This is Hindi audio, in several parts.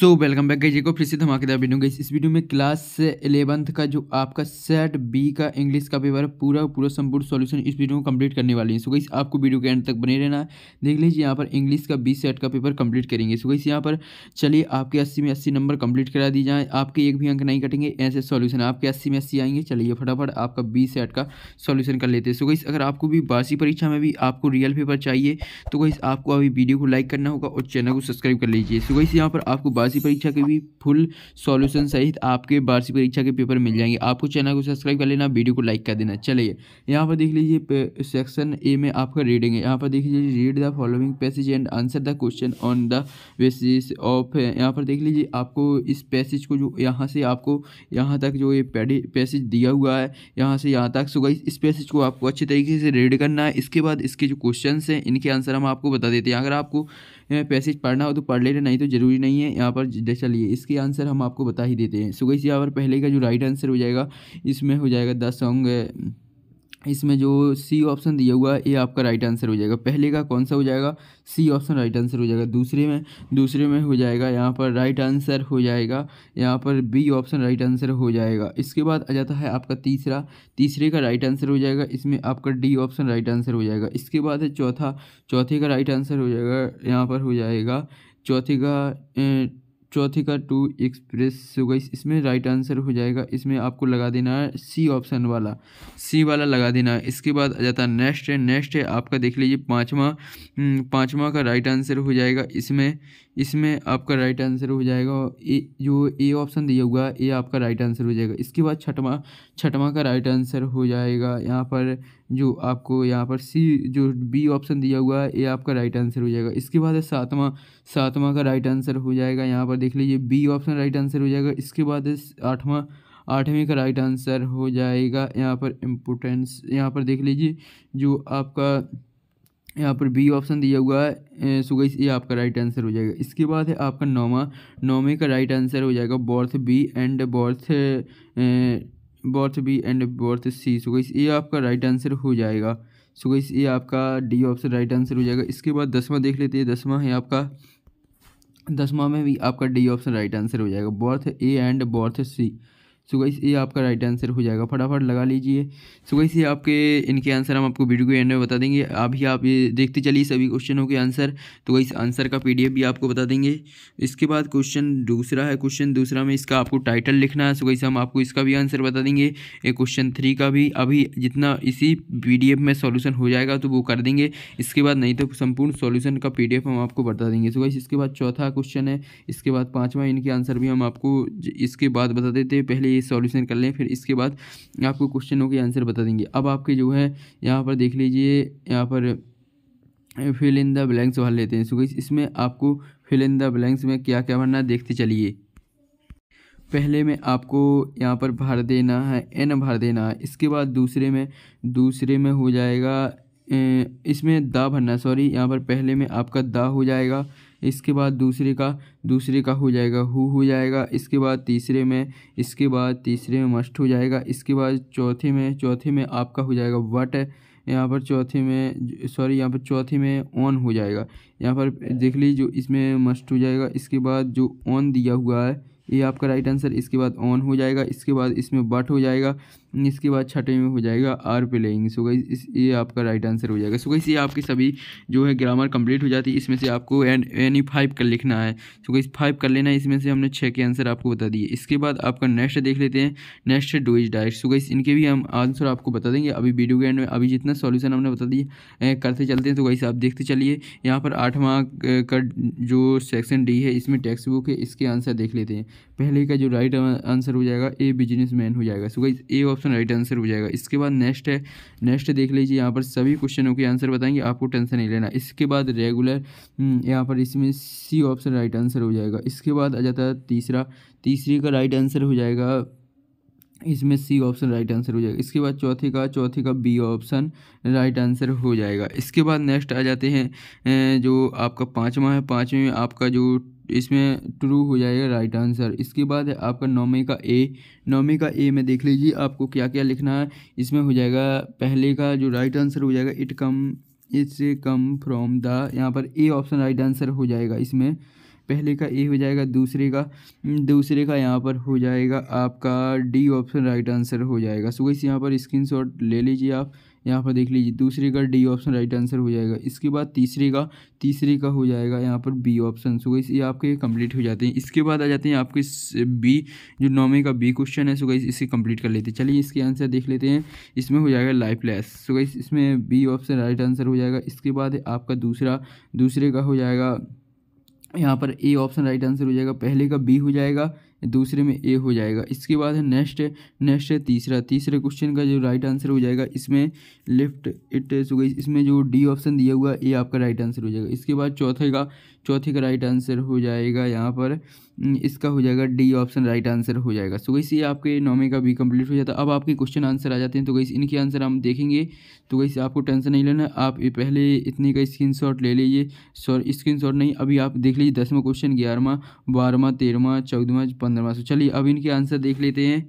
सो वेलकम बैक गई को फिर से धमाकेदार वीडियो गई इस वीडियो में क्लास एलेवंथ का जो आपका सेट बी का इंग्लिश का पेपर है पूरा पूरा संपूर्ण सॉल्यूशन इस वीडियो को कंप्लीट करने वाली है सो गई आपको वीडियो के एंड तक बने रहना देख लीजिए यहाँ पर इंग्लिश का बी सेट का पेपर कंप्लीट करेंगे सो गई यहाँ पर चलिए आपके अस्सी में अस्सी नंबर कंप्लीट करा दी जाए आपके एक भी अंक नहीं कटेंगे ऐसे सोल्यूशन आपके अस्सी में अस्सी आएंगे चलिए फटाफट आपका बी सेट का सॉल्यूशन कर लेते हैं सो गई अगर आपको भी बासी परीक्षा में भी आपको रियल पेपर चाहिए तो गई आपको अभी वीडियो को लाइक करना होगा और चैनल को सब्सक्राइब कर लीजिए सो गई यहाँ पर आपको वार्षिक परीक्षा के भी फुल सॉल्यूशन सहित आपके वार्षिक परीक्षा के पेपर मिल जाएंगे आपको चैनल को सब्सक्राइब कर लेना वीडियो को लाइक कर देना चलिए यहाँ पर देख लीजिए सेक्शन ए में आपका रीडिंग है यहाँ पर देख लीजिए read the following passage and answer the question on the basis of यहाँ पर देख लीजिए आपको इस पैसेज को जो यहाँ से आपको यहाँ तक जो ये पैसेज दिया हुआ है यहाँ से यहाँ तक सुबह इस पैसेज को आपको अच्छे तरीके से रीड करना है इसके बाद इसके जो क्वेश्चन हैं इनके आंसर हम आपको बता देते हैं अगर आपको पैसेज पढ़ना हो तो पढ़ लेना नहीं तो जरूरी नहीं है यहाँ पर चलिए इसके आंसर हम आपको बता ही देते हैं सो गई यहाँ पर पहले का जो राइट आंसर हो जाएगा इसमें हो जाएगा द सॉन्ग इसमें जो सी ऑप्शन दिया हुआ है ये आपका राइट आंसर हो जाएगा पहले का कौन सा हो जाएगा सी ऑप्शन राइट आंसर हो जाएगा दूसरे में दूसरे में हो जाएगा यहाँ पर राइट आंसर हो जाएगा यहाँ पर बी ऑप्शन राइट आंसर हो जाएगा इसके बाद आ जाता है आपका तीसरा तीसरे का राइट आंसर हो जाएगा इसमें आपका डी ऑप्शन राइट आंसर हो जाएगा इसके बाद है चौथा चौथे का राइट आंसर हो जाएगा यहाँ पर हो जाएगा चौथे का चौथी का टू एक्सप्रेस सो गई इसमें राइट आंसर हो जाएगा इसमें आपको लगा देना है सी ऑप्शन वाला सी वाला लगा देना है इसके बाद आ जाता है नेक्स्ट है नेक्स्ट है आपका देख लीजिए पाँचवा हम्म, पाँचवा का राइट आंसर हो जाएगा इसमें इसमें आपका राइट आंसर हो जाएगा ए जो ए ऑप्शन दिया हुआ है ए आपका राइट आंसर हो जाएगा इसके बाद छठवा छठवा का राइट आंसर हो जाएगा यहाँ पर जो आपको यहाँ पर सी जो बी ऑप्शन दिया हुआ है ये आपका राइट आंसर हो जाएगा इसके बाद है सातवां सातवां का राइट आंसर हो जाएगा यहाँ पर देख लीजिए बी ऑप्शन राइट आंसर हो जाएगा इसके बाद है आठवां आठवीं का राइट आंसर हो जाएगा यहाँ पर इम्पोर्टेंस यहाँ पर देख लीजिए जो आपका यहाँ पर बी ऑप्शन दिया हुआ है सो गई ये आपका राइट आंसर हो जाएगा इसके बाद है आपका नौवा नौवें का राइट आंसर हो जाएगा both B and both both B and both C so guys ये आपका राइट आंसर हो जाएगा सो गई ये आपका डी ऑप्शन राइट आंसर हो जाएगा इसके बाद दसवा देख लेते हैं दसवां है आपका दसवा में भी आपका डी ऑप्शन राइट आंसर हो जाएगा बॉर्थ A and both C so guys ये आपका राइट आंसर हो जाएगा फटाफट लगा लीजिए सो गाइस ये आपके इनके आंसर हम आपको वीडियो के एंड में बता देंगे अभी आप ये देखते चलिए सभी क्वेश्चनों के आंसर तो गाइस आंसर का एफ भी आपको बता देंगे इसके बाद क्वेश्चन दूसरा है क्वेश्चन दूसरा में इसका आपको टाइटल लिखना है सो गाइस हम आपको इसका भी आंसर बता देंगे ये क्वेश्चन थ्री का भी अभी जितना इसी पी में सॉल्यूशन हो जाएगा तो वो कर देंगे इसके बाद नहीं तो संपूर्ण सॉल्यूशन का पी हम आपको बता देंगे सो गाइस इसके बाद चौथा क्वेश्चन है इसके बाद पाँचवा इनके आंसर भी हम आपको इसके बाद बता देते हैं पहले सॉल्यूशन कर लें फिर इसके बाद आपको क्वेश्चनों के आंसर बता देंगे अब आपके जो है यहाँ पर देख लीजिए यहाँ पर फिल इन द ब्लैंक्स भर लेते हैं सो इसमें आपको फिल इन द ब्लैंक्स में क्या क्या भरना देखते चलिए पहले में आपको यहाँ पर भर देना है एन भर देना है इसके बाद दूसरे में दूसरे में हो जाएगा इसमें दा भरना सॉरी यहाँ पर पहले में आपका दा हो जाएगा इसके बाद दूसरे का दूसरे का हो जाएगा हु हो जाएगा इसके बाद तीसरे में इसके बाद तीसरे में मस्ट हो जाएगा इसके बाद चौथे में चौथे में आपका हो जाएगा वट यहाँ पर चौथे में सॉरी यहाँ पर चौथे में ऑन हो जाएगा यहाँ पर देख लीजिए जो इसमें मस्ट हो जाएगा इसके बाद जो ऑन दिया हुआ है ये आपका राइट आंसर इसके बाद ऑन हो जाएगा इसके बाद इसमें बट हो जाएगा इसके बाद छठे में हो जाएगा आर प्लेइंग सो गई इस ये आपका राइट आंसर हो जाएगा सो गई ये आपकी सभी जो है ग्रामर कंप्लीट हो जाती है इसमें से आपको एन एनी फाइव का लिखना है सो गई फाइव कर लेना है इसमें से हमने छः के आंसर आपको बता दिए इसके बाद आपका नेक्स्ट देख लेते हैं नेक्स्ट है डोइज डायरेक्ट सो गई इनके भी हम आंसर आपको बता देंगे अभी वीडियो के एंड में अभी जितना सॉल्यूशन हमने बता दिए करते चलते हैं तो वैसे आप देखते चलिए यहाँ पर आठवां का जो सेक्शन डी है इसमें टेक्स्ट बुक है इसके आंसर देख लेते हैं पहले का जो राइट आंसर हो जाएगा ए बिजनेस हो जाएगा so guys A of option right answer हो जाएगा इसके बाद नेक्स्ट है नेक्स्ट देख लीजिए यहाँ पर सभी क्वेश्चनों के आंसर बताएंगे आपको टेंशन नहीं लेना इसके बाद रेगुलर हम्म, यहाँ पर इसमें सी ऑप्शन राइट आंसर हो जाएगा इसके बाद आ जाता है तीसरा तीसरे का राइट आंसर हो जाएगा इसमें सी ऑप्शन राइट आंसर हो जाएगा इसके बाद चौथे का चौथे का बी ऑप्शन राइट आंसर हो जाएगा इसके बाद नेक्स्ट आ जाते हैं जो आपका पाँचवा है पाँचवें में आपका जो इसमें ट्रू हो जाएगा राइट आंसर इसके बाद है आपका नौमे का ए नौमे का ए में देख लीजिए आपको क्या क्या लिखना है इसमें हो जाएगा पहले का जो राइट आंसर हो जाएगा it come it's come from the यहाँ पर ए ऑप्शन राइट आंसर हो जाएगा इसमें पहले का ए हो जाएगा दूसरे का दूसरे का यहाँ पर हो जाएगा आपका डी ऑप्शन राइट आंसर हो जाएगा सो इस यहाँ पर स्क्रीन ले लीजिए आप यहाँ पर देख लीजिए दूसरी का डी ऑप्शन राइट आंसर हो जाएगा इसके बाद तीसरी का तीसरी का हो जाएगा यहाँ पर बी ऑप्शन सो गई ये आपके कंप्लीट हो जाते हैं इसके बाद आ जाते हैं आपके बी जो नौवे का बी क्वेश्चन है सो गई इसे कंप्लीट कर लेते हैं चलिए इसके आंसर देख लेते हैं इसमें हो जाएगा लाइफ लेस सो गई इसमें बी ऑप्शन राइट आंसर हो जाएगा इसके बाद आपका दूसरा दूसरे का हो जाएगा यहाँ पर ए ऑप्शन राइट आंसर हो जाएगा पहले का बी हो जाएगा दूसरे में ए हो जाएगा इसके बाद है नेक्स्ट नेक्स्ट है तीसरा तीसरे क्वेश्चन का जो राइट आंसर हो जाएगा इसमें लेफ्ट इट सो गई इसमें जो डी ऑप्शन दिया हुआ ए आपका राइट आंसर हो जाएगा इसके बाद चौथे का चौथी का राइट आंसर हो जाएगा यहाँ पर हम्म, इसका हो जाएगा डी ऑप्शन राइट आंसर हो जाएगा सो गई ये आपके नौवीं का भी कंप्लीट हो जाता है अब आपके क्वेश्चन आंसर आ जाते हैं तो गई इनके आंसर हम देखेंगे तो गई आपको टेंशन नहीं लेना आप पहले इतने का शॉट ले लीजिए सॉरी शॉट नहीं अभी आप देख लीजिए दसवां क्वेश्चन ग्यारहवा बारहवा तेरहवा चौदहवा पंद्रहवा सो चलिए अब इनके आंसर देख लेते हैं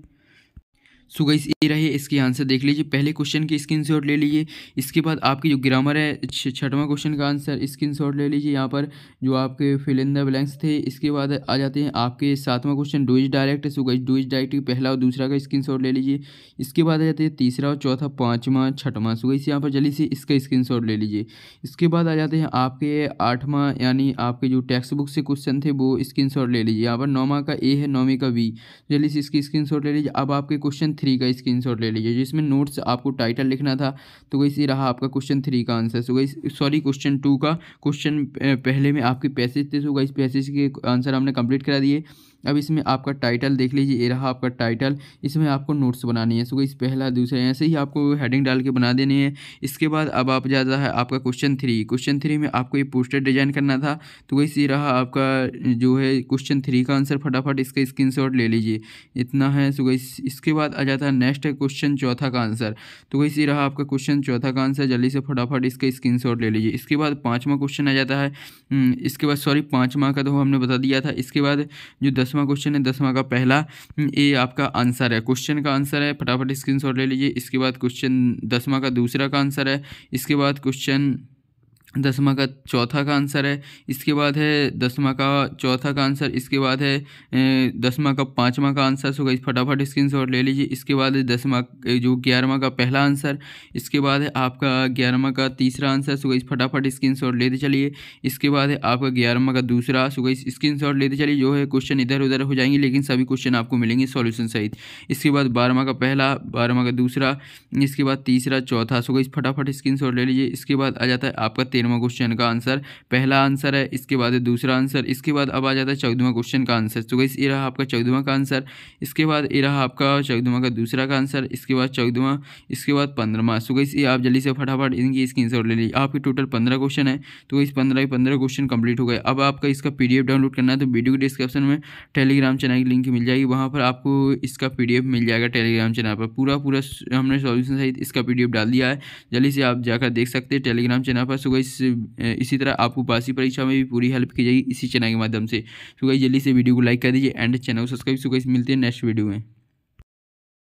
सो गाइस ये रहे इसके आंसर देख लीजिए पहले क्वेश्चन की स्क्रीन शॉट ले लीजिए इसके बाद आपकी जो ग्रामर है छठवां क्वेश्चन का आंसर स्क्रीन शॉट ले लीजिए यहाँ पर जो आपके फिल इन द ब्लैंक्स थे इसके बाद आ जाते हैं आपके सातवां question does direct so guys does direct पहला और दूसरा का स्क्रीन ले लीजिए इसके बाद आ जाते हैं तीसरा और चौथा पाँचवा छठवां सो गाइस यहाँ पर जल्दी से इसका स्क्रीन ले लीजिए इसके बाद आ जाते हैं आपके आठवां यानी आपके जो टेक्स्ट बुक से क्वेश्चन थे वो स्क्रीन ले लीजिए यहाँ पर नौवा का ए है नौवीं का बी जल्दी से इसकी स्क्रीन ले लीजिए अब आपके क्वेश्चन थ्री का स्क्रीन ले लीजिए जिसमें नोट्स आपको टाइटल लिखना था तो गई ये रहा आपका क्वेश्चन थ्री का answer so guys sorry question two का क्वेश्चन पहले में आपके पैसेज थे सो गई पैसेज के आंसर हमने कंप्लीट करा दिए अब इसमें आपका टाइटल देख लीजिए ये रहा आपका टाइटल इसमें आपको नोट्स बनानी है सो इस पहला दूसरा ऐसे ही आपको हेडिंग डाल के बना देनी है इसके बाद अब आप जाता है आपका क्वेश्चन थ्री क्वेश्चन थ्री में आपको ये पोस्टर डिजाइन करना था तो वैसे रहा आपका जो है क्वेश्चन थ्री का आंसर फटाफट इसका स्क्रीन ले लीजिए इतना है सो इस, इसके बाद आ जाता है नेक्स्ट क्वेश्चन चौथा का आंसर तो वैसे रहा आपका क्वेश्चन चौथा का आंसर जल्दी से फटाफट इसका स्क्रीन ले लीजिए इसके बाद पाँचवा क्वेश्चन आ जाता है हम्म, इसके बाद सॉरी पाँचवा का तो हमने बता दिया था इसके बाद जो दस दसवां क्वेश्चन है दसवां का पहला हम्म, ये आपका आंसर है क्वेश्चन का आंसर है फटाफट स्क्रीनशॉट ले लीजिए इसके बाद क्वेश्चन दसवां का दूसरा का आंसर है इसके बाद क्वेश्चन दसवा का चौथा का आंसर है इसके बाद है दसवा का चौथा का आंसर इसके बाद है दसवा का पाँचवा का आंसर सो इस फटाफट स्क्रीन शॉट ले लीजिए इसके बाद है दसवा जो ग्यारहवा का पहला आंसर इसके बाद है आपका ग्यारहवा का तीसरा आंसर सो इस फटाफट स्क्रीन शॉट लेते चलिए इसके बाद है आपका ग्यारहवा का दूसरा सो इस स्क्रीन शॉट लेते चलिए जो है क्वेश्चन इधर उधर हो जाएंगे लेकिन सभी क्वेश्चन आपको मिलेंगे सोल्यूशन सहित इसके बाद बारहवा का पहला बारहवा का दूसरा इसके बाद तीसरा चौथा सो गई फटाफट स्क्रीन शॉट ले लीजिए इसके बाद आ जाता है आपका तेरहवा क्वेश्चन का आंसर पहला आंसर है इसके बाद है दूसरा आंसर इसके बाद अब आ जाता है चौदहवा क्वेश्चन का आंसर तो गई ये रहा आपका चौदहवा का आंसर इसके बाद ये रहा आपका चौदहवा का दूसरा का आंसर इसके बाद चौदहवा इसके बाद पंद्रहवा सो तो गई ये आप जल्दी से फटाफट इनकी स्क्रीन शॉट ले लीजिए आपके टोटल पंद्रह क्वेश्चन है तो इस पंद्रह पंद्रह क्वेश्चन कंप्लीट हो गए अब आपका इसका पी डाउनलोड करना है तो वीडियो के डिस्क्रिप्शन में टेलीग्राम चैनल की लिंक मिल जाएगी वहाँ पर आपको इसका पी मिल जाएगा टेलीग्राम चैनल पर पूरा पूरा हमने सॉल्यूशन सहित इसका पी डाल दिया है जल्दी से आप जाकर देख सकते हैं टेलीग्राम चैनल पर सुबह तो इस इसी तरह आपको बासी परीक्षा में भी पूरी हेल्प की जाएगी इसी चैनल के माध्यम से सो तो गाइस जल्दी से वीडियो को लाइक कर दीजिए एंड चैनल को सब्सक्राइब सो गाइस मिलते हैं नेक्स्ट वीडियो में